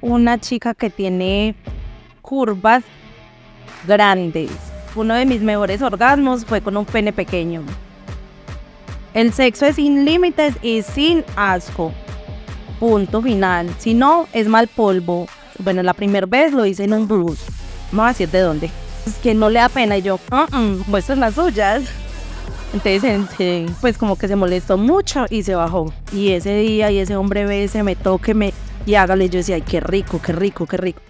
una chica que tiene curvas grandes. Uno de mis mejores orgasmos fue con un pene pequeño. El sexo es sin límites y sin asco. Punto final. Si no, es mal polvo. Bueno, la primera vez lo hice en un bus. No así es de dónde. Es que no le da pena y yo, uh -uh, las suyas. Entonces, pues como que se molestó mucho y se bajó. Y ese día y ese hombre ve, se me toque, me y hágale, yo decía, ay, qué rico, qué rico, qué rico.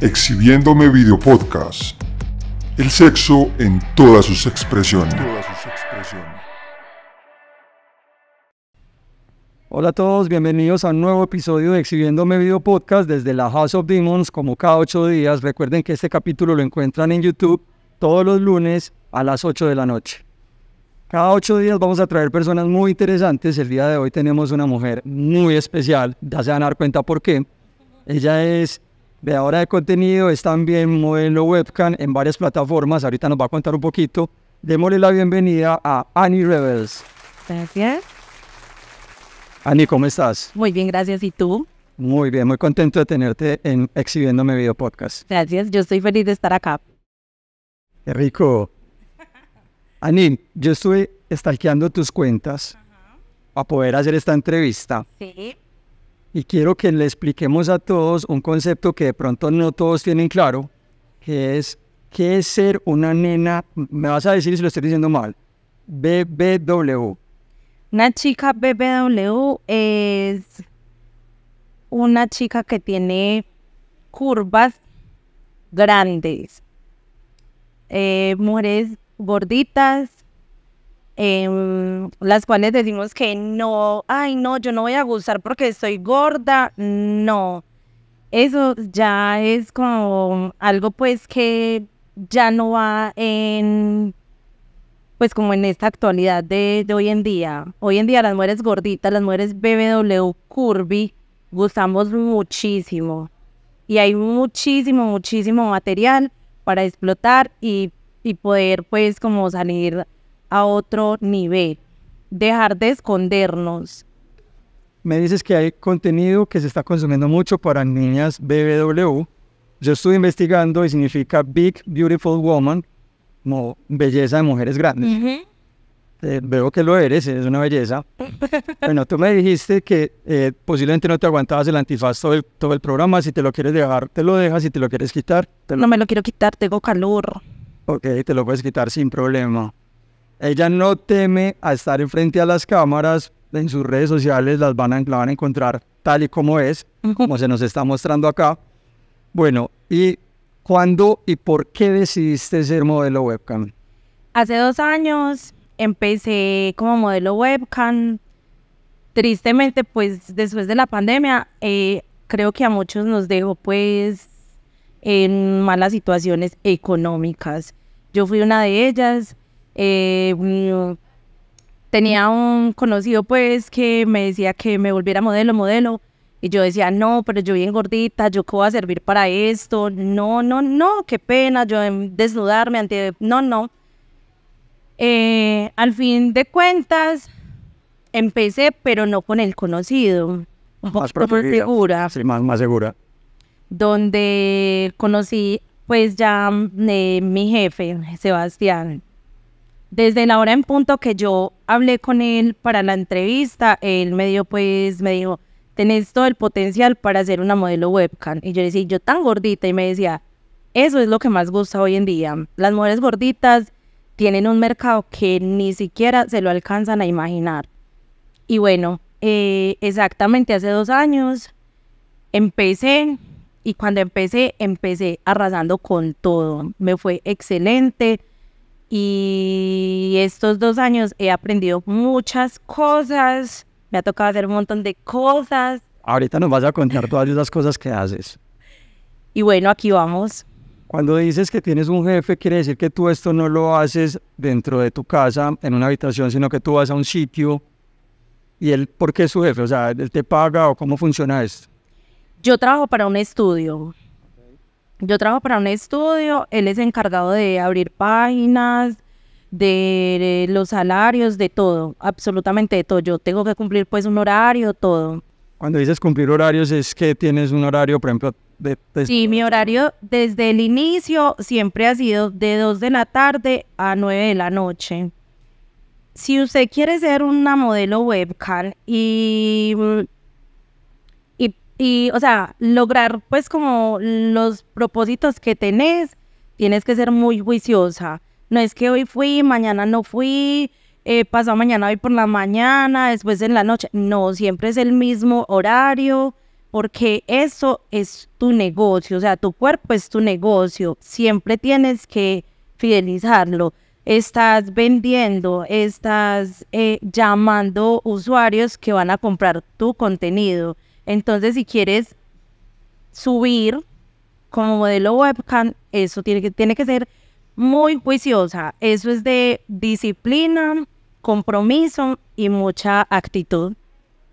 Exhibiéndome Video Podcast. El sexo en todas sus expresiones. Hola a todos, bienvenidos a un nuevo episodio de Exhibiéndome Video Podcast desde la House of Demons, como cada ocho días. Recuerden que este capítulo lo encuentran en YouTube todos los lunes a las 8 de la noche. Cada 8 días vamos a traer personas muy interesantes. El día de hoy tenemos una mujer muy especial, ya se van a dar cuenta por qué. Ella es veadora de contenido, es también modelo webcam en varias plataformas. Ahorita nos va a contar un poquito. Démosle la bienvenida a Annie Rebels. Gracias. Annie, ¿cómo estás? Muy bien, gracias. ¿Y tú? Muy bien, muy contento de tenerte en Exhibiéndome Video Podcast. Gracias, yo estoy feliz de estar acá. Qué rico. Anin, yo estuve estalqueando tus cuentas para poder hacer esta entrevista. Sí. Y quiero que le expliquemos a todos un concepto que de pronto no todos tienen claro, que es qué es ser una nena, me vas a decir si lo estoy diciendo mal, BBW. Una chica BBW es una chica que tiene curvas grandes, eh, mujeres gorditas, em, las cuales decimos que no, ay no, yo no voy a gustar porque estoy gorda, no. Eso ya es como algo pues que ya no va en, pues como en esta actualidad de, de hoy en día. Hoy en día las mujeres gorditas, las mujeres BBW curvy, gustamos muchísimo. Y hay muchísimo, muchísimo material para explotar y, y poder pues como salir a otro nivel, dejar de escondernos. Me dices que hay contenido que se está consumiendo mucho para niñas BBW. Yo estuve investigando y significa Big Beautiful Woman, como belleza de mujeres grandes. Eh, veo que lo eres, es una belleza. Bueno, tú me dijiste que eh, posiblemente no te aguantabas el antifaz todo el, programa. Si te lo quieres dejar, te lo dejas. Si te lo quieres quitar, te lo... No me lo quiero quitar, tengo calor. Ok, te lo puedes quitar sin problema. Ella no teme a estar enfrente a las cámaras. En sus redes sociales las van a, la van a encontrar tal y como es, como se nos está mostrando acá. Bueno, ¿y cuándo y por qué decidiste ser modelo webcam? Hace dos años empecé como modelo webcam. Tristemente, pues después de la pandemia, eh, creo que a muchos nos dejó pues en malas situaciones económicas. Yo fui una de ellas. Eh, mm, tenía un conocido pues que me decía que me volviera modelo, modelo. Y yo decía, no, pero yo bien gordita, yo qué voy a servir para esto. No, no, no, qué pena, yo desnudarme ante... No, no. Eh, al fin de cuentas, empecé, pero no con el conocido. más, segura. más, más segura. Donde conocí, pues ya mm, eh, mi jefe, Sebastián. Desde la hora en punto que yo hablé con él para la entrevista, él me dio, pues, me dijo, tenés todo el potencial para ser una modelo webcam. Y yo le decía, yo tan gordita, y me decía, eso es lo que más gusta hoy en día. Las mujeres gorditas tienen un mercado que ni siquiera se lo alcanzan a imaginar. Y bueno, eh, exactamente hace dos años empecé y cuando empecé, empecé arrasando con todo. Me fue excelente y estos dos años he aprendido muchas cosas. Me ha tocado hacer un montón de cosas. Ahorita nos vas a contar todas las cosas que haces. Y bueno, aquí vamos. Cuando dices que tienes un jefe, quiere decir que tú esto no lo haces dentro de tu casa, en una habitación, sino que tú vas a un sitio y él, ¿por qué es su jefe? O sea, ¿él te paga o cómo funciona esto? Yo trabajo para un estudio. Yo trabajo para un estudio, él es encargado de abrir páginas, de los salarios, de todo, absolutamente de todo. Yo tengo que cumplir pues un horario, todo. Cuando dices cumplir horarios es que tienes un horario, por ejemplo, Sí, mi horario desde el inicio siempre ha sido de 2 de la tarde a 9 de la noche. Si usted quiere ser una modelo webcam y, y, o sea, lograr pues como los propósitos que tenés, tienes que ser muy juiciosa. No es que hoy fui, mañana no fui, eh, pasado mañana hoy por la mañana, después en la noche. No, siempre es el mismo horario porque eso es tu negocio, o sea, tu cuerpo es tu negocio, siempre tienes que fidelizarlo. Estás vendiendo, estás eh, llamando usuarios que van a comprar tu contenido. Entonces, si quieres subir como modelo webcam, eso tiene que, tiene que ser muy juiciosa. Eso es de disciplina, compromiso y mucha actitud.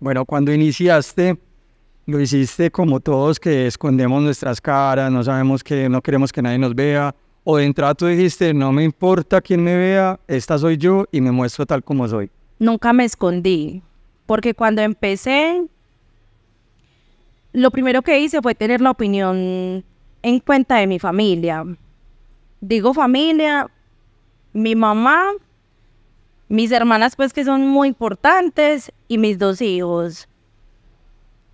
Bueno, cuando iniciaste lo hiciste como todos que escondemos nuestras caras, no sabemos que no queremos que nadie nos vea, o de entrada tú dijiste, no me importa quién me vea, esta soy yo y me muestro tal como soy. Nunca me escondí, porque cuando empecé, lo primero que hice fue tener la opinión en cuenta de mi familia. Digo familia, mi mamá, mis hermanas pues que son muy importantes y mis dos hijos.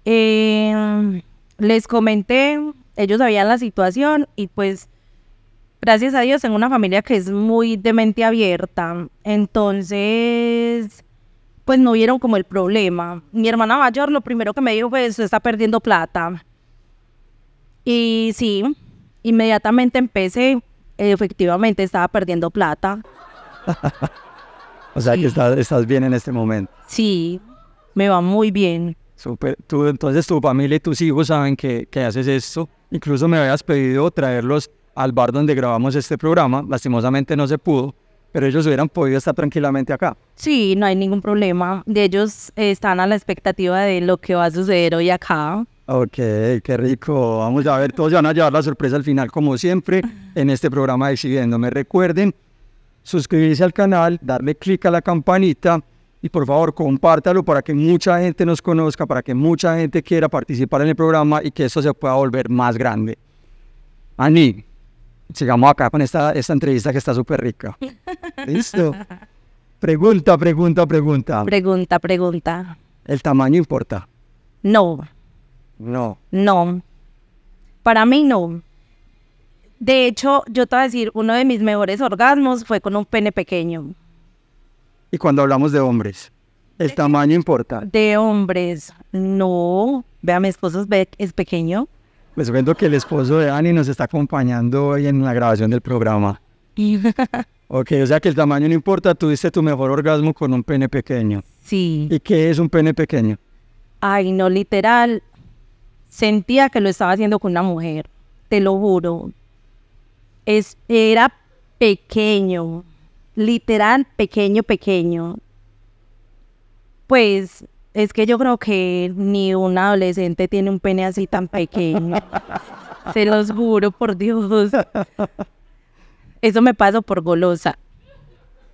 Em, les comenté, ellos sabían la situación y pues gracias a Dios en una familia que es muy de mente abierta. Entonces, pues no vieron como el problema. Mi hermana mayor lo primero que me dijo fue, está perdiendo plata. Y sí, inmediatamente empecé, efectivamente estaba perdiendo plata. o sea que estás bien en este momento. Sí, me va muy bien. Tú, entonces tu familia y tus hijos saben que, haces esto. Incluso me habías pedido traerlos al bar donde grabamos este programa. Lastimosamente no se pudo, pero ellos hubieran podido estar tranquilamente acá. Sí, no hay ningún problema. ellos eh, están a la expectativa de lo que va a suceder hoy acá. Ok, qué rico. Vamos a ver, todos van a llevar la sorpresa al final, como siempre, en este programa de Me Recuerden suscribirse al canal, darle clic a la campanita y por favor compártalo para que mucha gente nos conozca, para que mucha gente quiera participar en el programa y que eso se pueda volver más grande. Ani, sigamos acá con esta, esta entrevista que está súper rica. ¿Listo? Pregunta, pregunta, pregunta. Pregunta, pregunta. ¿El tamaño importa? No. No. No. Para mí no. De hecho, yo te voy a decir, uno de mis mejores orgasmos fue con un pene pequeño. Y cuando hablamos de hombres, el tamaño importa. De hombres, no. Vea, mi esposo es pequeño. Les cuento que el esposo de Annie nos está acompañando hoy en la grabación del programa. ok, o sea que el tamaño no importa, tuviste tu mejor orgasmo con un pene pequeño. Sí. ¿Y qué es un pene pequeño? Ay, no, literal. Sentía que lo estaba haciendo con una mujer, te lo juro. Es, era pequeño literal pequeño, pequeño, pues es que yo creo que ni un adolescente tiene un pene así tan pequeño. Se los juro, por Dios. Eso me pasó por golosa.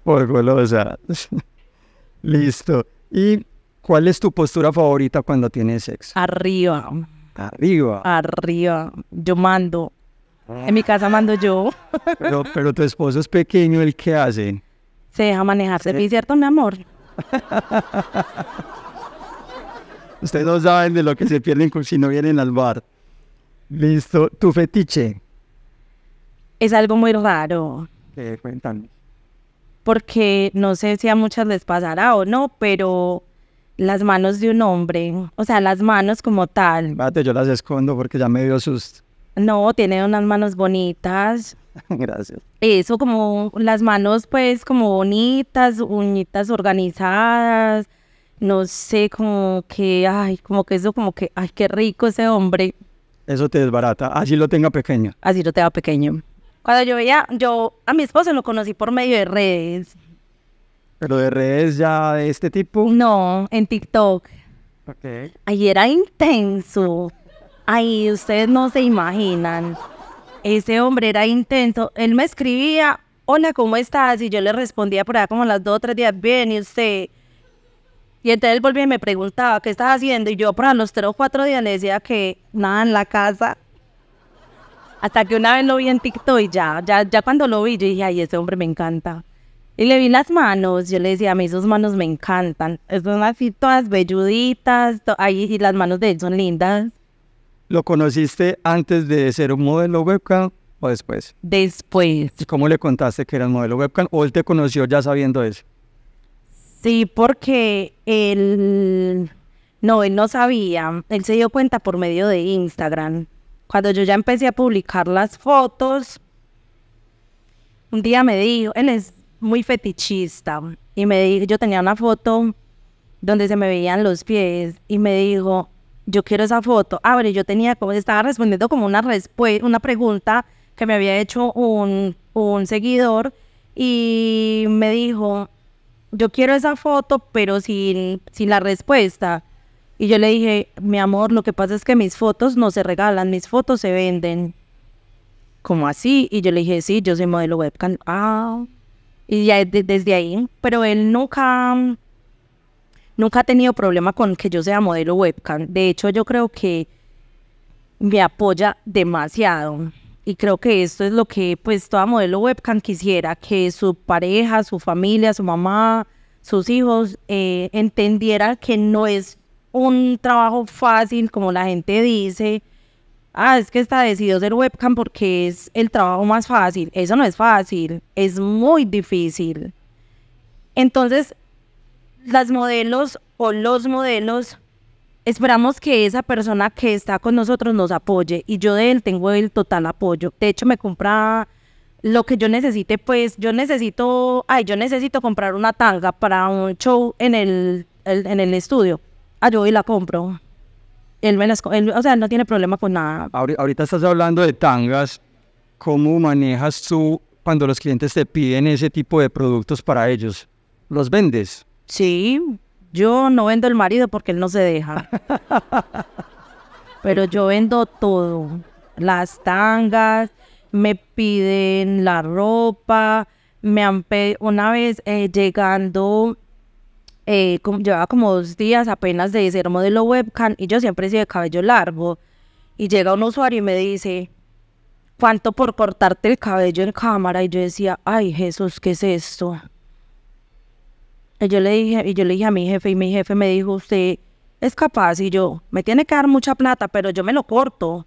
Por golosa. Listo. ¿Y cuál es tu postura favorita cuando tienes sexo? Arriba. Arriba. Arriba. Yo mando. En mi casa mando yo. Pero, tu esposo es pequeño, ¿el qué hace? Se deja manejar de eh. ¿cierto, mi amor? Ustedes no saben de lo que se pierden si no vienen al bar. Listo. ¿Tu fetiche? Es algo muy raro. ¿Qué? cuentan. Porque no sé si a muchas les pasará o no, pero las manos de un hombre, o sea, las manos como tal. Vate, yo las escondo porque ya me dio sus. No, tiene unas manos bonitas. Gracias. Eso, como las manos, pues, como bonitas, uñitas organizadas. No sé, como que, ay, como que eso, como que, ay, qué rico ese hombre. Eso te desbarata, así lo tenga pequeño. Así lo tenga pequeño. Cuando yo veía, yo a mi esposo lo conocí por medio de redes. ¿Pero de redes ya de este tipo? No, en TikTok. Ok. Ahí era intenso. Ay, ustedes no se imaginan. Ese hombre era intenso. Él me escribía, hola, ¿cómo estás? Y yo le respondía por allá como las dos o tres días, bien, ¿y usted? Y entonces él volvía y me preguntaba, ¿qué estás haciendo? Y yo a los tres o cuatro días le decía que nada en la casa. Hasta que una vez lo vi en TikTok y ya, ya, ya cuando lo vi, yo dije, ay, ese hombre me encanta. Y le vi las manos, yo le decía, a mí sus manos me encantan. Son así todas belluditas ahí, y las manos de él son lindas. ¿Lo conociste antes de ser un modelo webcam o después? Después. ¿Y cómo le contaste que eras modelo webcam o él te conoció ya sabiendo eso? Sí, porque él... No, él no sabía. Él se dio cuenta por medio de Instagram. Cuando yo ya empecé a publicar las fotos, un día me dijo, él es muy fetichista, y me dijo, yo tenía una foto donde se me veían los pies, y me dijo, yo quiero esa foto. Ah, yo tenía como, estaba respondiendo como una, respuesta, una pregunta que me había hecho un, seguidor y me dijo, yo quiero esa foto, pero sin, la respuesta. Y yo le dije, mi amor, lo que pasa es que mis fotos no se regalan, mis fotos se venden. ¿Cómo así? Y yo le dije, sí, yo soy modelo webcam. Ah. Y ya desde ahí, pero él nunca nunca ha tenido problema con que yo sea modelo webcam. De hecho, yo creo que me apoya demasiado. Y creo que esto es lo que pues toda modelo webcam quisiera, que su pareja, su familia, su mamá, sus hijos eh, entendieran que no es un trabajo fácil como la gente dice. Ah, es que está decidido ser webcam porque es el trabajo más fácil. Eso no es fácil, es muy difícil. Entonces, las modelos o los modelos esperamos que esa persona que está con nosotros nos apoye y yo de él tengo el total apoyo. De hecho, me compra lo que yo necesite, pues yo necesito, ay, yo necesito comprar una tanga para un show en el, en el estudio. Ay, ah, yo la compro. o sea, él no tiene problema con nada. Ahorita estás hablando de tangas. ¿Cómo manejas tú cuando los clientes te piden ese tipo de productos para ellos? ¿Los vendes? Sí, yo no vendo el marido porque él no se deja. Pero yo vendo todo. Las tangas, me piden la ropa, me han una vez eh, llegando, eh, como, llevaba como dos días apenas de ser modelo webcam y yo siempre he de cabello largo. Y llega un usuario y me dice, ¿cuánto por cortarte el cabello en cámara? Y yo decía, ay Jesús, ¿qué es esto? Y yo le dije, y yo le dije a mi jefe, y mi jefe me dijo, usted es capaz, y yo, me tiene que dar mucha plata, pero yo me lo corto.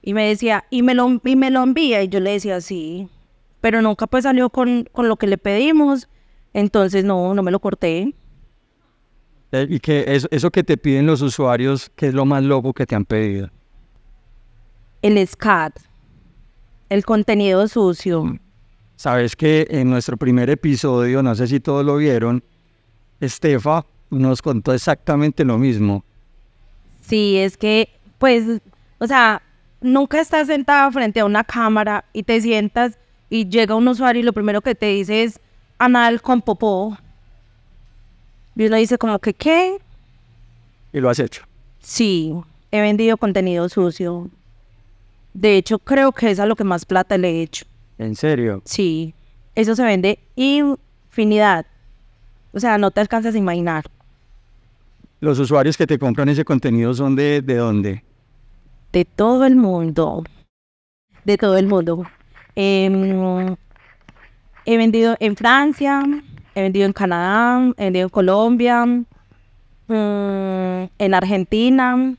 Y me decía, y me lo, y me lo envía, y yo le decía, sí, pero nunca pues salió con, con lo que le pedimos, entonces no, no me lo corté. Eh, y que eso, eso que te piden los usuarios, ¿qué es lo más loco que te han pedido? El SCAT, el contenido sucio. Mm. Sabes que en nuestro primer episodio, no sé si todos lo vieron, Estefa nos contó exactamente lo mismo. Sí, es que, pues, o sea, nunca estás sentada frente a una cámara y te sientas y llega un usuario y lo primero que te dice es anal con popó. Y uno dice como que, ¿qué? ¿Y lo has hecho? Sí, he vendido contenido sucio. De hecho, creo que es a lo que más plata le he hecho. ¿En serio? Sí, eso se vende infinidad. O sea, no te alcanzas a imaginar. ¿Los usuarios que te compran ese contenido son de, dónde? De todo el mundo. De todo el mundo. Em, he vendido en Francia, he vendido en Canadá, he vendido en Colombia, mm, en Argentina.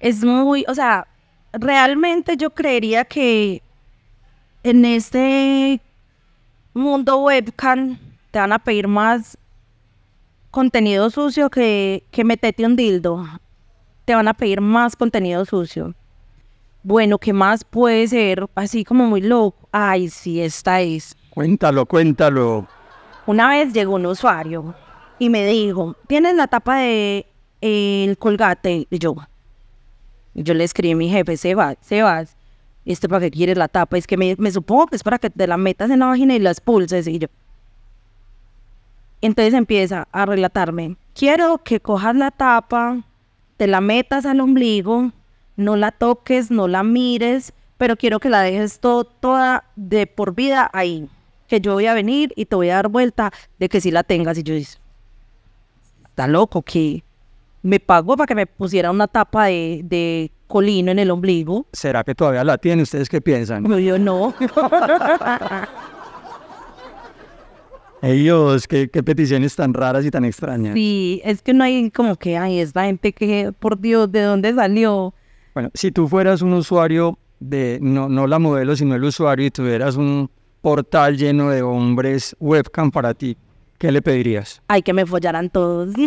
Es muy, o sea, realmente yo creería que en este mundo webcam te van a pedir más contenido sucio que, que metete un dildo. Te van a pedir más contenido sucio. Bueno, ¿qué más puede ser así como muy loco? Ay, sí, esta es. Cuéntalo, cuéntalo. Una vez llegó un usuario y me dijo, ¿tienes la tapa de eh, el colgate? Y yo, yo le escribí a mi jefe, Sebas, Sebas, este para que quieres la tapa, es que me, supongo que es para que te la metas en la vagina y la expulses, y yo. Entonces empieza a relatarme, quiero que cojas la tapa, te la metas al ombligo, no la toques, no la mires, pero quiero que la dejes toda de por vida ahí. Que yo voy a venir y te voy a dar vuelta de que sí la tengas. Y yo dije, está loco, que me pagó para que me pusiera una tapa de, colino en el ombligo. ¿Será que todavía la tiene? ¿Ustedes qué piensan? Yo no. Ellos, qué, qué peticiones tan raras y tan extrañas. Sí, es que no hay como que, ay, es la gente que, por Dios, ¿de dónde salió? Bueno, si tú fueras un usuario de, no, no la modelo, sino el usuario y tuvieras un portal lleno de hombres webcam para ti, ¿Qué le pedirías? Ay, que me follaran todos.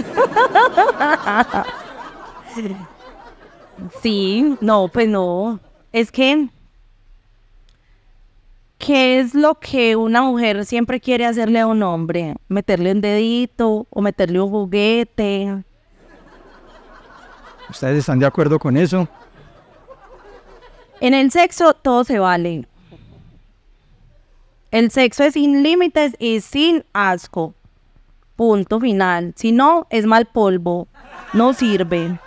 sí, no, pues no. Es que, ¿qué es lo que una mujer siempre quiere hacerle a un hombre? ¿Meterle un dedito o meterle un juguete? ¿Ustedes están de acuerdo con eso? En el sexo todo se vale. El sexo es sin límites y sin asco punto final. Si no, es mal polvo, no sirve.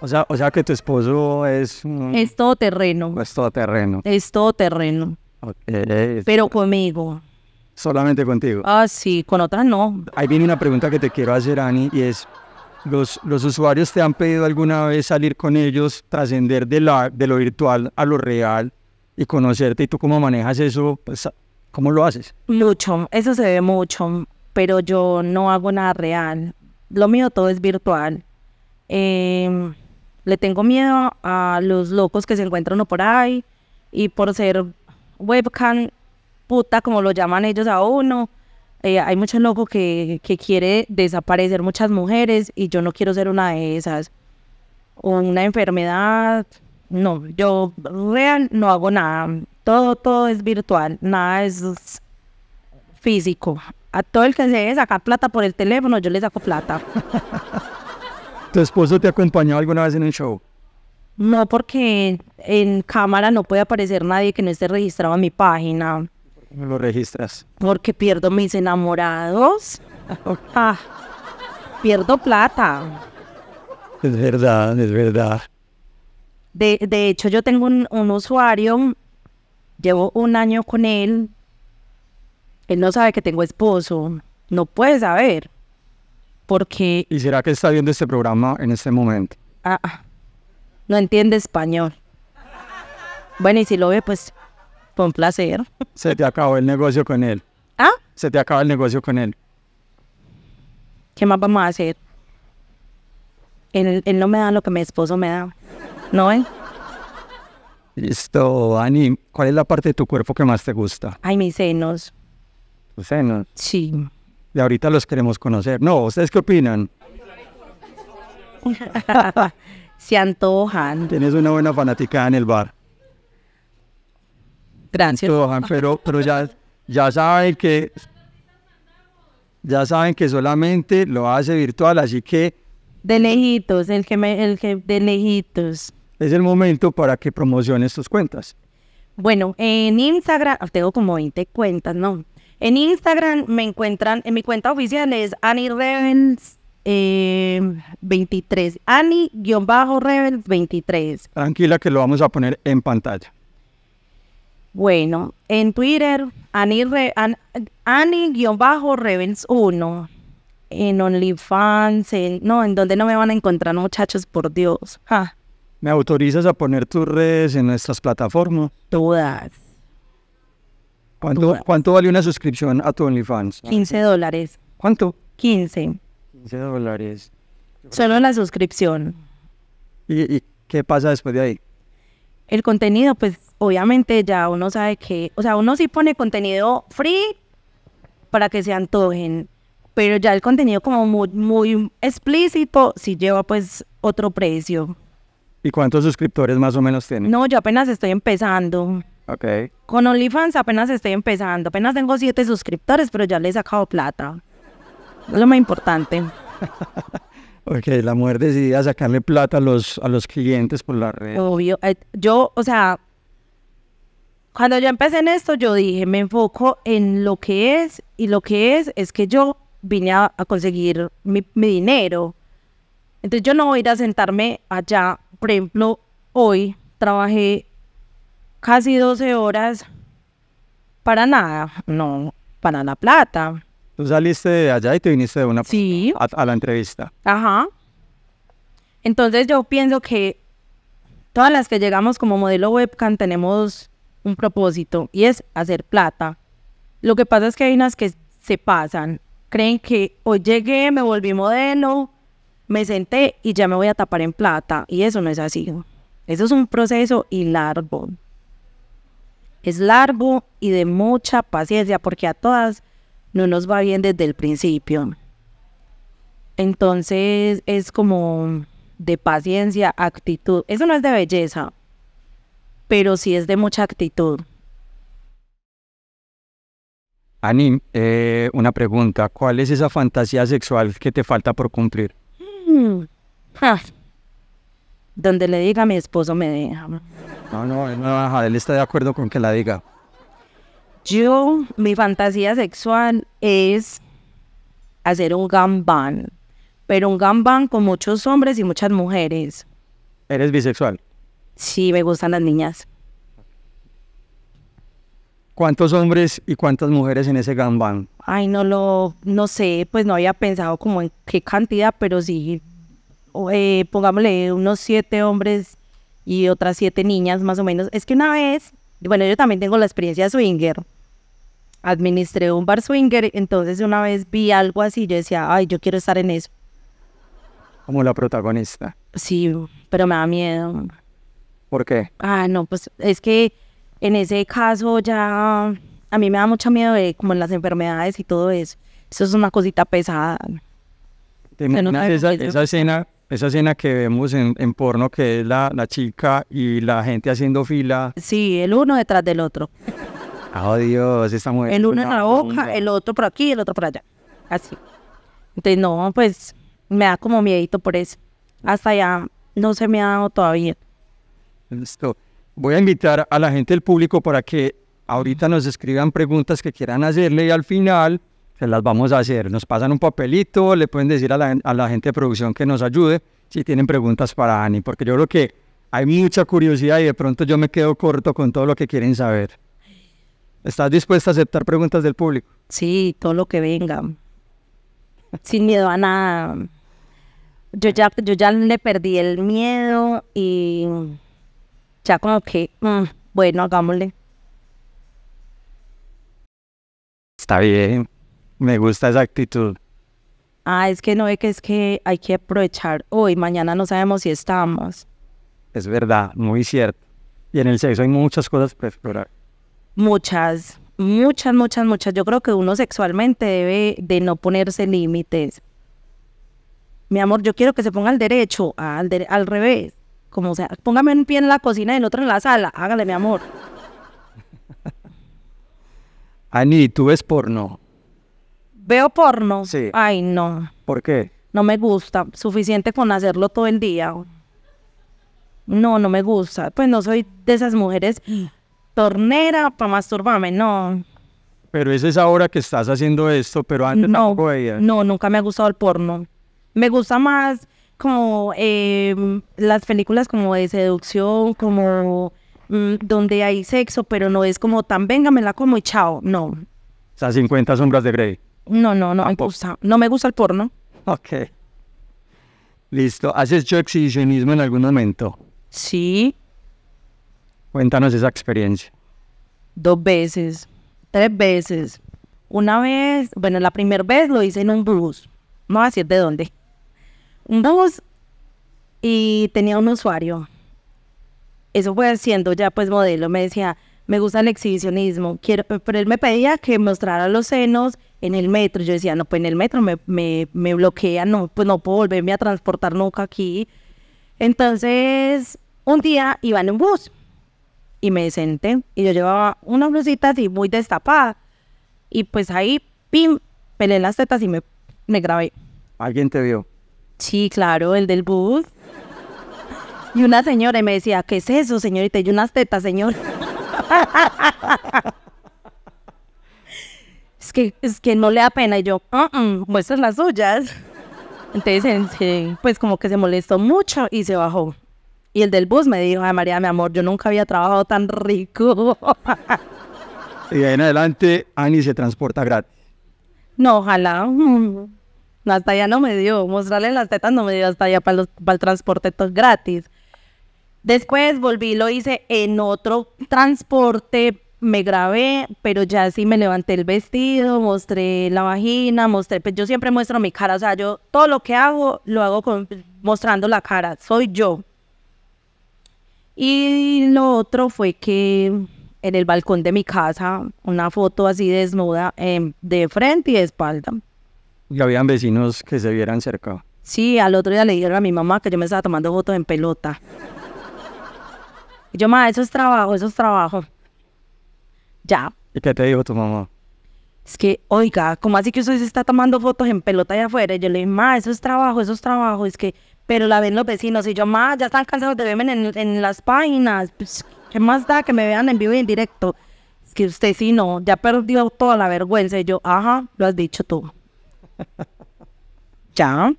O sea, o sea que tu esposo es... Es todo terreno. Es todo terreno. Es todo terreno. Pero conmigo. Solamente contigo. Ah, sí, con otras no. Ahí viene una pregunta que te quiero hacer, Ani, y es, ¿los, los usuarios te han pedido alguna vez salir con ellos, trascender de, de lo virtual a lo real y conocerte? ¿Y tú cómo manejas eso? Pues, ¿Cómo lo haces? Mucho, eso se ve mucho pero yo no hago nada real. Lo mío todo es virtual. Em, le tengo miedo a los locos que se encuentran por ahí y por ser webcam puta, como lo llaman ellos a uno. Eh, hay muchos locos que, que quiere desaparecer muchas mujeres y yo no quiero ser una de esas. Una enfermedad, no, yo real no hago nada. Todo, todo es virtual, nada es físico. A todo el que se debe sacar plata por el teléfono, yo le saco plata. ¿Tu esposo te acompañó alguna vez en el show? No, porque en cámara no puede aparecer nadie que no esté registrado en mi página. ¿Me lo registras? Porque pierdo mis enamorados. Ah, pierdo plata. Es verdad, es verdad. De, hecho, yo tengo un usuario, llevo un año con él, él no sabe que tengo esposo. No puede saber. Porque... ¿Y será que está viendo este programa en este momento? Ah, ah no entiende español. Bueno, y si lo ve, pues, con placer. Se te acabó el negocio con él. ¿Ah? Se te acabó el negocio con él. ¿Qué más vamos a hacer? Él, él no me da lo que mi esposo me da. ¿No, eh? Listo, Ani. ¿Cuál es la parte de tu cuerpo que más te gusta? Ay, mis senos. Sí. De ahorita los queremos conocer. No, ¿ustedes qué opinan? Se antojan. Tienes una buena fanaticada en el bar. Gracias. antojan, pero, pero ya, ya saben que ya saben que solamente lo hace virtual, así que de lejitos, el que me, el que de lejitos. Es el momento para que promociones tus cuentas. Bueno, en Instagram tengo como 20 cuentas, ¿no? En Instagram me encuentran, en mi cuenta oficial es Annie 23. annie revens 23. Tranquila que lo vamos a poner en pantalla. Bueno, en Twitter, Annie-Rebels 1. En OnlyFans, no, en donde no me van a encontrar muchachos, por Dios. ¿Me autorizas a poner tus redes en nuestras plataformas? Todas. ¿Cuánto, vale una suscripción a tu OnlyFans? 15 dólares. ¿Cuánto? 15. 15 dólares. Solo la suscripción. ¿Y, qué pasa después de ahí? El contenido, pues obviamente ya uno sabe que, o sea, uno sí pone contenido free para que se antojen, pero ya el contenido como muy, explícito sí lleva pues otro precio. ¿Y cuántos suscriptores más o menos tiene? No, yo apenas estoy empezando. Con OnlyFans apenas estoy empezando. Apenas tengo siete suscriptores, pero ya le he sacado plata. Es lo más importante. ok, la mujer decidía sacarle plata a los, a los clientes por la red. Obvio. Eh, yo, o sea, cuando yo empecé en esto, yo dije, me enfoco en lo que es, y lo que es es que yo vine a, conseguir mi, mi dinero. Entonces yo no voy a ir a sentarme allá. Por ejemplo, hoy trabajé casi 12 horas para nada, no, para la plata. Tú saliste de allá y te viniste de una a, la entrevista. Ajá. Entonces yo pienso que todas las que llegamos como modelo webcam tenemos un propósito y es hacer plata. Lo que pasa es que hay unas que se pasan, creen que hoy llegué, me volví modelo, me senté y ya me voy a tapar en plata. Y eso no es así. Eso es un proceso y largo. Es largo y de mucha paciencia porque a todas no nos va bien desde el principio. Entonces es como de paciencia, actitud. Eso no es de belleza, pero sí es de mucha actitud. Anim, eh, una pregunta. ¿Cuál es esa fantasía sexual que te falta por cumplir? Mm. Ah. Donde le diga mi esposo me deja. No, no, él no baja, él está de acuerdo con que la diga. Yo, mi fantasía sexual es hacer un gambán, pero un gambán con muchos hombres y muchas mujeres. ¿Eres bisexual? Sí, me gustan las niñas. ¿Cuántos hombres y cuántas mujeres en ese gambán? Ay, no lo, no sé, pues no había pensado como en qué cantidad, pero sí eh, pongámosle, unos siete hombres y otras siete niñas más o menos. Es que una vez, bueno, yo también tengo la experiencia de swinger. Administré un bar swinger, entonces una vez vi algo así, yo decía, ay, yo quiero estar en eso. Como la protagonista. Sí, pero me da miedo. ¿Por qué? Ah, no, pues es que en ese caso ya a mí me da mucho miedo de como las enfermedades y todo eso. Eso es una cosita pesada. esa escena esa escena que vemos en, porno, que es la, chica y la gente haciendo fila. Sí, el uno detrás del otro. Ah, oh, Dios, esta mujer. El uno en la boca, el otro por aquí, el otro por allá. Así. Entonces, no, pues me da como miedito por eso. Hasta ya no se me ha dado todavía. Listo. Voy a invitar a la gente del público para que ahorita nos escriban preguntas que quieran hacerle y al final se las vamos a hacer. Nos pasan un papelito, le pueden decir a la, gente de producción que nos ayude si tienen preguntas para Ani, porque yo creo que hay mucha curiosidad y de pronto yo me quedo corto con todo lo que quieren saber. ¿Estás dispuesta a aceptar preguntas del público? Sí, todo lo que venga. Sin miedo a nada. Yo ya, yo ya le perdí el miedo y ya como que, mm, bueno, hagámosle. Está bien. Me gusta esa actitud. Ah, es que no es que es que hay que aprovechar hoy, mañana no sabemos si estamos. Es verdad, muy cierto. Y en el sexo hay muchas cosas para explorar. Muchas, muchas, muchas, muchas. Yo creo que uno sexualmente debe de no ponerse límites. Mi amor, yo quiero que se ponga al derecho, al, revés. Como sea, póngame un pie en la cocina y el otro en la sala. Hágale, mi amor. Ani, ¿tú ves porno? ¿Veo porno? Sí. Ay, no. ¿Por qué? No me gusta. Suficiente con hacerlo todo el día. No, no me gusta. Pues no soy de esas mujeres tornera para masturbarme, no. Pero es esa hora que estás haciendo esto, pero antes no, No, nunca me ha gustado el porno. Me gusta más como em, las películas como de seducción, como mm, donde hay sexo, pero no es como tan venga, me la como y chao, no. O sea, 50 sombras de Grey. No, no, no me gusta. No me gusta el porno. Ok. Listo. ¿Has hecho exhibicionismo en algún momento? Sí. Cuéntanos esa experiencia. Dos veces, tres veces. Una vez, bueno, la primera vez lo hice en un bus. No ¿así de dónde. Un bus y tenía un usuario. Eso fue haciendo ya pues modelo. Me decía, me gusta el exhibicionismo. Quiero, pero él me pedía que mostrara los senos en el metro. Yo decía, no, pues en el metro me, me, me bloquea, no, pues no puedo volverme a transportar nunca aquí. Entonces, un día iba en un bus y me senté y yo llevaba una blusita así muy destapada y pues ahí, pim, pelé las tetas y me, me grabé. ¿Alguien te vio? Sí, claro, el del bus. Y una señora y me decía, ¿qué es eso, señorita? Y unas tetas, señor. es que, es que no le da pena. Y yo, uh muestras las suyas. Entonces, pues como que se molestó mucho y se bajó. Y el del bus me dijo, ay María, mi amor, yo nunca había trabajado tan rico. y de ahí en adelante, Ani se transporta gratis. No, ojalá. Hasta allá no me dio. Mostrarle las tetas no me dio hasta allá para, para el transporte todo gratis. Después volví, lo hice en otro transporte me grabé, pero ya sí me levanté el vestido, mostré la vagina, mostré, pues yo siempre muestro mi cara, o sea, yo todo lo que hago lo hago mostrando la cara, soy yo. Y lo otro fue que en el balcón de mi casa, una foto así desnuda, em, de frente y de espalda. Y habían vecinos que se vieran cerca. Sí, al otro día le dijeron a mi mamá que yo me estaba tomando fotos en pelota. yo, mamá, eso es trabajo, eso es trabajo. Ya. ¿Y qué te dijo tu mamá? Es que, oiga, ¿cómo así que usted se está tomando fotos en pelota allá afuera? yo le dije, ma, eso es trabajo, eso es trabajo. Es que, pero la ven los vecinos. Y yo, ma, ya están cansados de verme en, las páginas. Pues, ¿Qué más da que me vean en vivo y en directo? Es que usted sí, no, ya perdió toda la vergüenza. Y yo, ajá, lo has dicho tú. ya.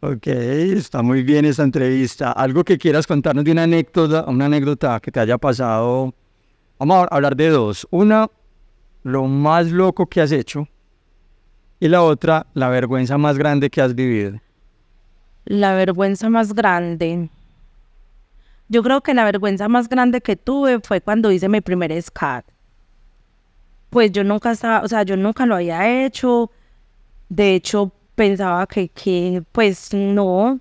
Ok, está muy bien esa entrevista. ¿Algo que quieras contarnos de una anécdota, una anécdota que te haya pasado Vamos a hablar de dos. Una, lo más loco que has hecho. Y la otra, la vergüenza más grande que has vivido. La vergüenza más grande. Yo creo que la vergüenza más grande que tuve fue cuando hice mi primer SCAT. Pues yo nunca estaba, o sea, yo nunca lo había hecho. De hecho, pensaba que, que pues no.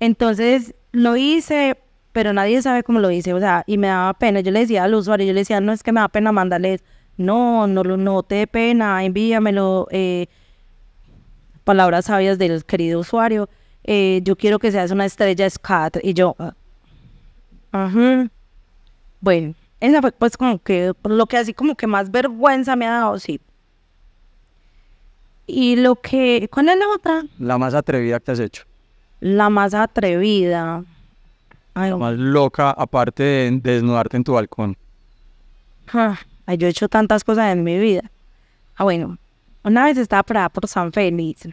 Entonces lo hice, pero nadie sabe cómo lo hice, o sea, y me daba pena. Yo le decía al usuario, yo le decía, no es que me da pena mándale no, no, no te dé pena, envíamelo. Eh, palabras sabias del querido usuario, eh, yo quiero que seas una estrella SCAT. Y yo, ah, ajá. Bueno, esa fue pues como que lo que así como que más vergüenza me ha dado, sí. Y lo que, ¿cuál es la otra? La más atrevida que has hecho. La más atrevida más loca, aparte de desnudarte en tu balcón? yo he hecho tantas cosas en mi vida. Ah, bueno, una vez estaba parada por San Félix.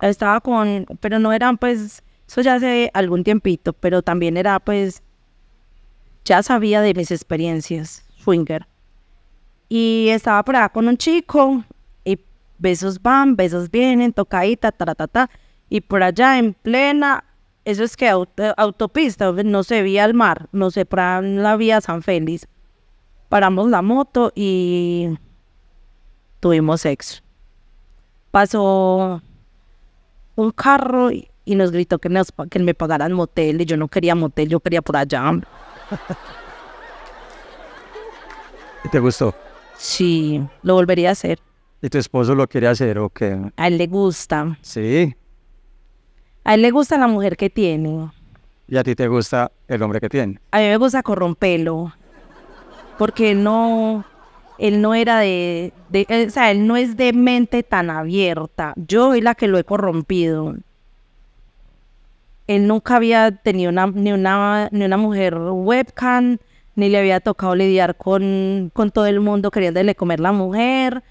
Estaba con, pero no eran pues, eso ya hace algún tiempito, pero también era pues, ya sabía de mis experiencias, swinger. Y estaba parada con un chico, y besos van, besos vienen, tocadita, ta, ta, ta, ta. Y por allá en plena eso es que autopista, no se veía al mar, no se para la vía San Félix. Paramos la moto y tuvimos sexo. Pasó un carro y, nos gritó que, nos, que me pagaran motel y yo no quería motel, yo quería por allá. ¿Y te gustó? Sí, lo volvería a hacer. ¿Y tu esposo lo quiere hacer o qué? A él le gusta. Sí. A él le gusta la mujer que tiene. ¿Y a ti te gusta el hombre que tiene? A mí me gusta corrompelo. Porque él no, él no era de, eh, o sea, él no es de mente tan abierta. Yo soy la que lo he corrompido. Él nunca había tenido ni, una, una mujer webcam, ni le había tocado lidiar con, con todo el mundo queriéndole comer la mujer.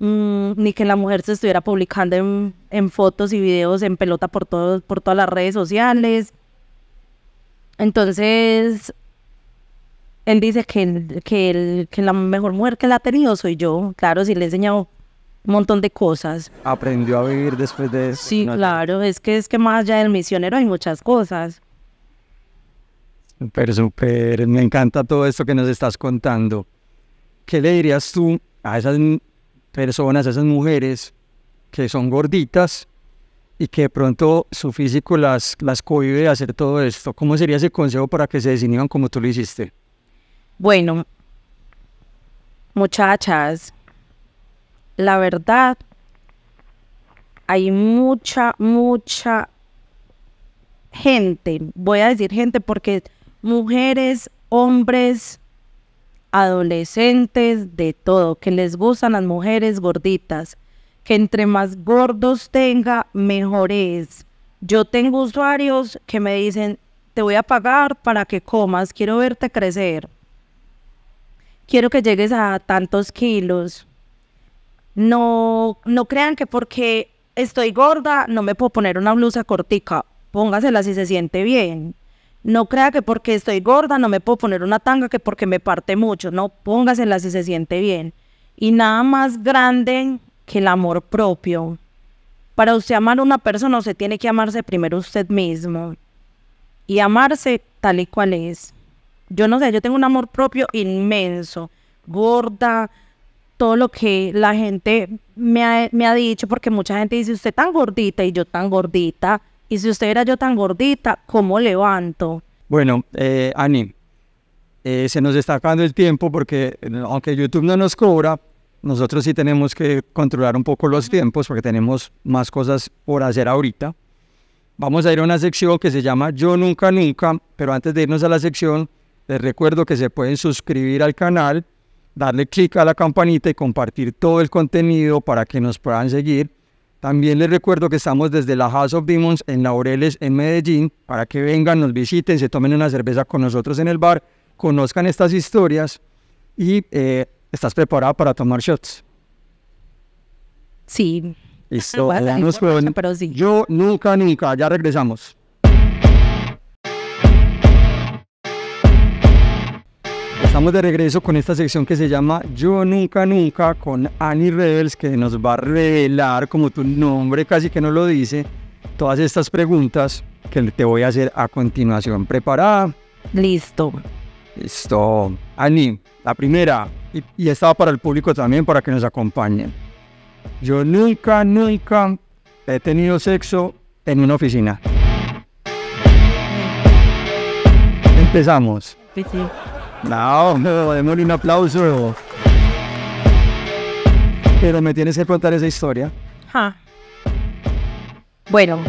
Mm, ni que la mujer se estuviera publicando en, fotos y videos en pelota por, todos por todas las redes sociales. Entonces, él dice que, que, el, que la mejor mujer que la ha tenido soy yo. Claro, sí le he enseñado un montón de cosas. Aprendió a vivir después de eso. Sí, claro, es que es que más allá del misionero hay muchas cosas. pero súper, me encanta todo esto que nos estás contando. ¿Qué le dirías tú a esas personas, esas mujeres que son gorditas y que de pronto su físico las, las cohibe de hacer todo esto. ¿Cómo sería ese consejo para que se desinhiban como tú lo hiciste? Bueno, muchachas, la verdad, hay mucha, mucha gente, voy a decir gente porque mujeres, hombres, adolescentes, de todo, que les gustan las mujeres gorditas, que entre más gordos tenga, mejor es. Yo tengo usuarios que me dicen, te voy a pagar para que comas, quiero verte crecer, quiero que llegues a tantos kilos. No, no crean que porque estoy gorda no me puedo poner una blusa cortica, póngasela si se siente bien. No crea que porque estoy gorda no me puedo poner una tanga, que porque me parte mucho. No, póngasela si se siente bien. Y nada más grande que el amor propio. Para usted amar a una persona, usted tiene que amarse primero usted mismo. Y amarse tal y cual es. Yo no sé, yo tengo un amor propio inmenso. Gorda, todo lo que la gente me ha, me ha dicho, porque mucha gente dice, usted tan gordita y yo tan gordita y si usted era yo tan gordita, ¿cómo levanto? Bueno, eh, Ani, eh, se nos está acabando el tiempo porque eh, aunque YouTube no nos cobra, nosotros sí tenemos que controlar un poco los tiempos porque tenemos más cosas por hacer ahorita. Vamos a ir a una sección que se llama Yo Nunca Nunca, pero antes de irnos a la sección, les recuerdo que se pueden suscribir al canal, darle clic a la campanita y compartir todo el contenido para que nos puedan seguir también les recuerdo que estamos desde la House of Demons en Laureles, en Medellín, para que vengan, nos visiten, se tomen una cerveza con nosotros en el bar, conozcan estas historias y eh, estás preparada para tomar shots. Sí. Listo, bueno, pero sí. Yo nunca, nunca, ya regresamos. Estamos de regreso con esta sección que se llama Yo Nunca Nunca con Annie Rebels, que nos va a revelar, como tu nombre casi que no lo dice, todas estas preguntas que te voy a hacer a continuación. ¿Preparada? Listo. Listo. Ani, la primera, y, estaba para el público también, para que nos acompañen. Yo nunca, nunca he tenido sexo en una oficina. Empezamos. Pues no, no, démosle un aplauso. Pero me tienes que contar esa historia. Bueno.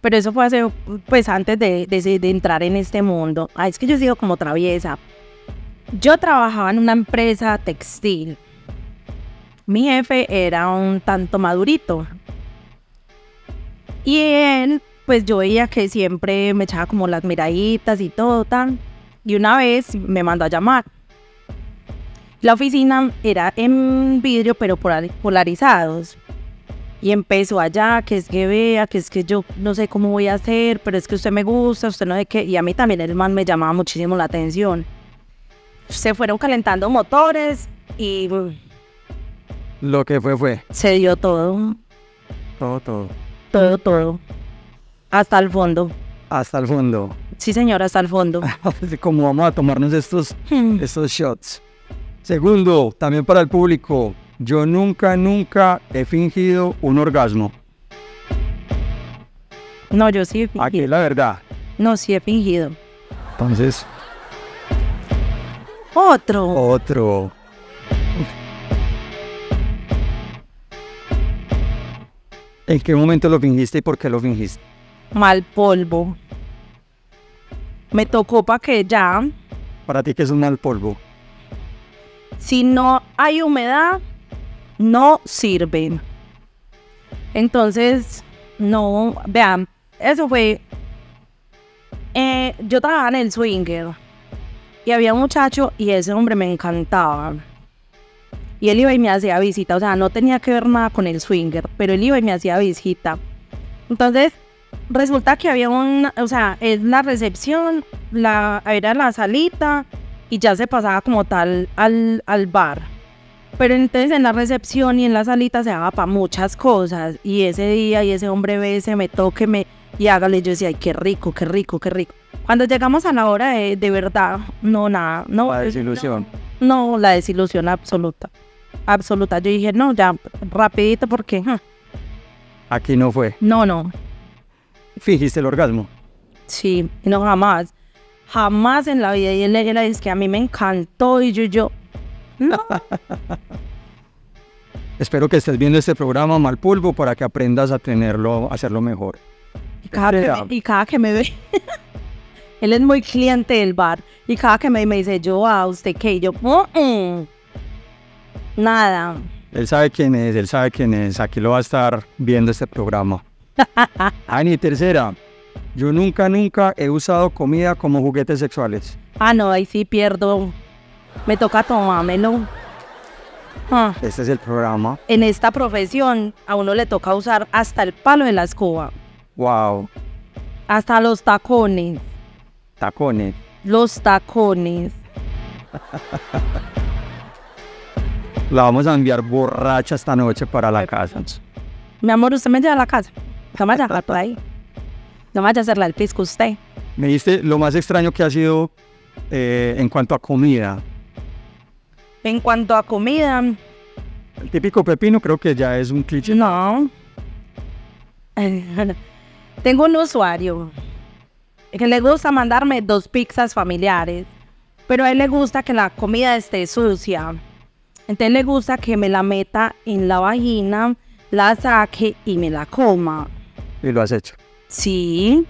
Pero eso fue hace, pues antes de, entrar en este mundo. Ay, ah, es que yo digo como traviesa. Yo trabajaba en una empresa textil. Mi jefe era un tanto madurito. Y él pues yo veía que siempre me echaba como las miraditas y todo, tan. Y una vez me mandó a llamar. La oficina era en vidrio, pero polarizados. Y empezó allá, que es que vea, que es que yo no sé cómo voy a hacer, pero es que usted me gusta, usted no sé qué. Y a mí también el man me llamaba muchísimo la atención. Se fueron calentando motores y... Lo que fue fue. Se dio todo. Todo, todo. Todo, todo. Hasta el fondo. Hasta el fondo. Sí, señor, hasta el fondo. Cómo vamos a tomarnos estos, hmm. estos shots. Segundo, también para el público, yo nunca, nunca he fingido un orgasmo. No, yo sí he fingido. Aquí la verdad. No, sí he fingido. Entonces. Otro. Otro. ¿En qué momento lo fingiste y por qué lo fingiste? mal polvo. Me tocó para que ya. ¿Para ti qué es un mal polvo? Si no hay humedad, no sirven. Entonces, no, vean, eso fue. Eh, yo trabajaba en el swinger y había un muchacho y ese hombre me encantaba. Y él iba y me hacía visita, o sea, no tenía que ver nada con el swinger, pero él iba y me hacía visita. Entonces, resulta que había una, o sea, es la recepción, la, era la salita y ya se pasaba como tal al, al bar. Pero entonces en la recepción y en la salita se daba para muchas cosas. Y ese día, y ese hombre ve, se me toque, me, y hágale. Yo decía, ay, qué rico, qué rico, qué rico. Cuando llegamos a la hora de, verdad, no, nada, no. La desilusión. No, la desilusión absoluta. Absoluta. Yo dije, no, ya, rapidito, porque. Aquí no fue. No, no fingiste el orgasmo. Sí, no jamás. Jamás en la vida. Y él le dice que a mí me encantó y yo, yo. No. Espero que estés viendo este programa Malpulvo para que aprendas a tenerlo, a hacerlo mejor. Y cada, que, me ve, él es muy cliente del bar. Y cada que me, me dice, yo, a ah, usted qué, yo, mm, mm". nada. Él sabe quién es, él sabe quién es. Aquí lo va a estar viendo este programa. Ani, tercera, yo nunca, nunca he usado comida como juguetes sexuales. Ah, no, ahí sí pierdo. Me toca tomármelo. Ah. Este es el programa. En esta profesión a uno le toca usar hasta el palo de la escoba. Wow. Hasta los tacones. Tacones. Los tacones. la vamos a enviar borracha esta noche para la casa. Mi amor, ¿usted me lleva a la casa? No vaya a dejar por ahí. No vaya a hacerla el pisco usted. Me diste lo más extraño que ha sido eh, en cuanto a comida. En cuanto a comida. El típico pepino creo que ya es un cliché. No. Tengo un usuario que le gusta mandarme dos pizzas familiares, pero a él le gusta que la comida esté sucia. Entonces le gusta que me la meta en la vagina, la saque y me la coma y lo has hecho. Sí.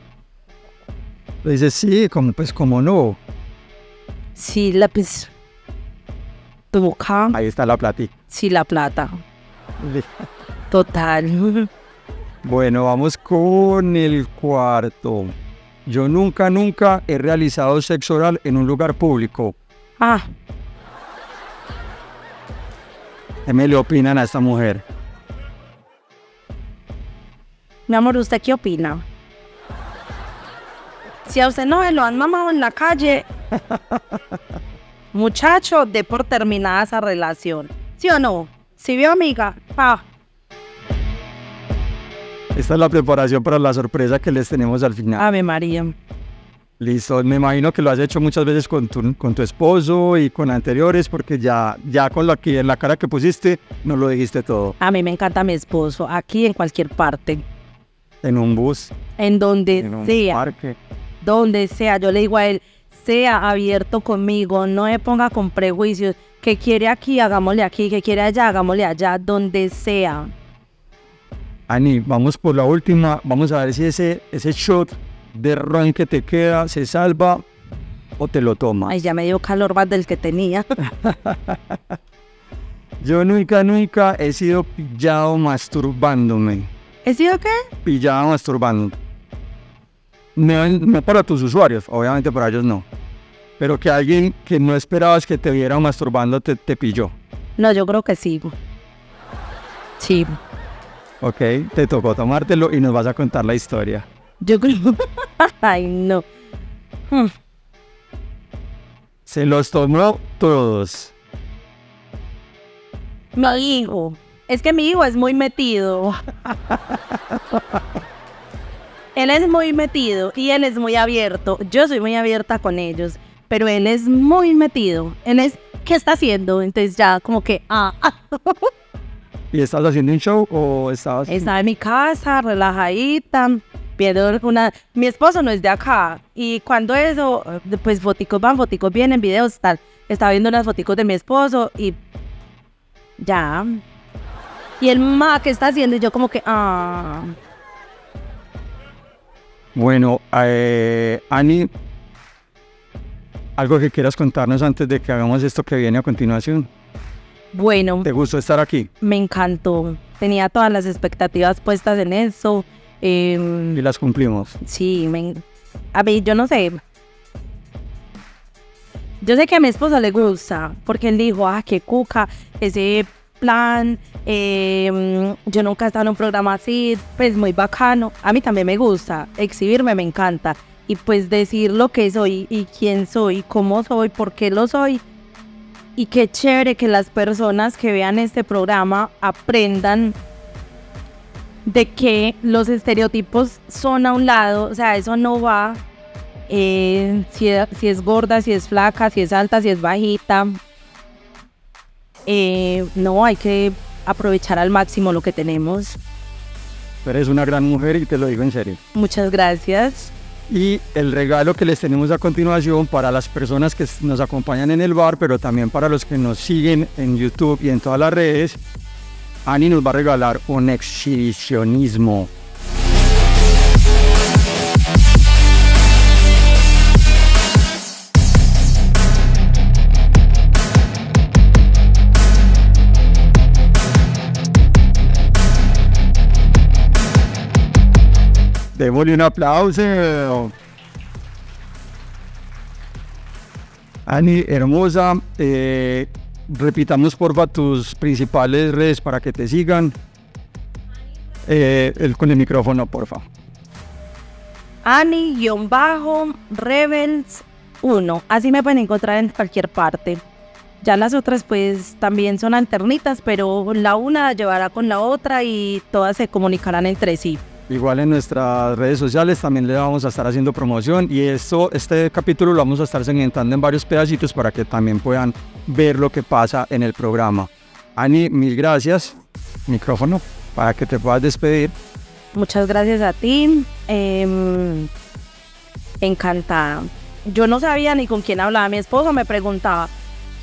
¿Lo dices, sí, como, pues como no. Sí, la pues. Boca. Ahí está la plata. Sí, la plata. Total. Bueno, vamos con el cuarto. Yo nunca, nunca he realizado sexo oral en un lugar público. Ah. ¿Qué me le opinan a esta mujer? Mi amor, ¿usted qué opina? Si a usted no se lo han mamado en la calle, muchacho, de por terminada esa relación. ¿Sí o no? Si vio, amiga? Pa. Esta es la preparación para la sorpresa que les tenemos al final. Ave María. Listo, me imagino que lo has hecho muchas veces con tu, con tu esposo y con anteriores, porque ya, ya con lo que, en la cara que pusiste, no lo dijiste todo. A mí me encanta mi esposo, aquí en cualquier parte. En un bus. En donde en un sea. Parque. Donde sea. Yo le digo a él, sea abierto conmigo, no me ponga con prejuicios. Que quiere aquí, hagámosle aquí. Que quiere allá, hagámosle allá. Donde sea. Ani, vamos por la última. Vamos a ver si ese, ese shot de ron que te queda se salva o te lo toma, Ay, ya me dio calor más del que tenía. Yo nunca, nunca he sido pillado masturbándome. ¿He sido qué? Pillaba masturbando. No, para tus usuarios, obviamente para ellos no. Pero que alguien que no esperabas que te viera masturbando te, pilló. No, yo creo que sí. Sí. Ok, te tocó tomártelo y nos vas a contar la historia. Yo creo. Ay, no. Hmm. Se los tomó todos. Me dijo... Es que mi hijo es muy metido. él es muy metido y él es muy abierto. Yo soy muy abierta con ellos, pero él es muy metido. Él es, ¿qué está haciendo? Entonces ya como que, ah. ¿Y estás haciendo un show o estabas? Estaba en mi casa, relajadita, viendo una... Mi esposo no es de acá. Y cuando eso, pues votico van, foticos vienen, videos, tal. Está viendo las foticos de mi esposo y ya, y el ma, ¿qué está haciendo? Y yo como que, ah. Bueno, eh, Ani, ¿algo que quieras contarnos antes de que hagamos esto que viene a continuación? Bueno. ¿Te gustó estar aquí? Me encantó. Tenía todas las expectativas puestas en eso. Em, y las cumplimos. Sí, me, a mí, yo no sé. Yo sé que a mi esposa le gusta, porque él dijo, ah, qué cuca, ese plan, em, yo nunca he estado en un programa así, pues muy bacano. A mí también me gusta, exhibirme me encanta. Y pues decir lo que soy y quién soy, cómo soy, por qué lo soy. Y qué chévere que las personas que vean este programa aprendan de que los estereotipos son a un lado, o sea, eso no va. Eh, si, si es gorda, si es flaca, si es alta, si es bajita, eh, no, hay que aprovechar al máximo lo que tenemos. Pero eres una gran mujer y te lo digo en serio. Muchas gracias. Y el regalo que les tenemos a continuación para las personas que nos acompañan en el bar, pero también para los que nos siguen en YouTube y en todas las redes, Ani nos va a regalar un exhibicionismo Démosle un aplauso. Ani, hermosa, Repitamos eh, repitamos porfa tus principales redes para que te sigan. Eh, el, con el micrófono, porfa. Ani-Rebels1. Así me pueden encontrar en cualquier parte. Ya las otras pues también son alternitas, pero la una llevará con la otra y todas se comunicarán entre sí. Igual en nuestras redes sociales también le vamos a estar haciendo promoción y esto, este capítulo lo vamos a estar segmentando en varios pedacitos para que también puedan ver lo que pasa en el programa. Ani, mil gracias. Micrófono para que te puedas despedir. Muchas gracias a ti. Em, encantada. Yo no sabía ni con quién hablaba. Mi esposo me preguntaba,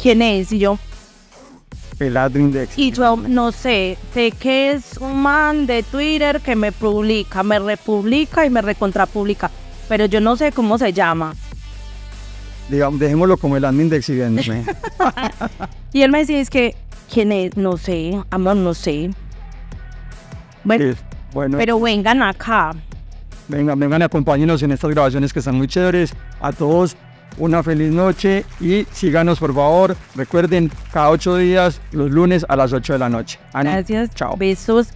¿quién es? Y yo, el admin Dex. Y yo no sé, sé que es un man de Twitter que me publica, me republica y me recontrapublica, pero yo no sé cómo se llama. Digamos, dejémoslo como el admin de exhibiéndome. y él me decía, es que, ¿quién es? No sé, amor, no sé. Bueno, pero vengan acá. Vengan, vengan, acompáñenos en estas grabaciones que están muy chéveres. A todos una feliz noche y síganos por favor. Recuerden, cada ocho días, los lunes a las 8 de la noche. Gracias. Chao. Besos.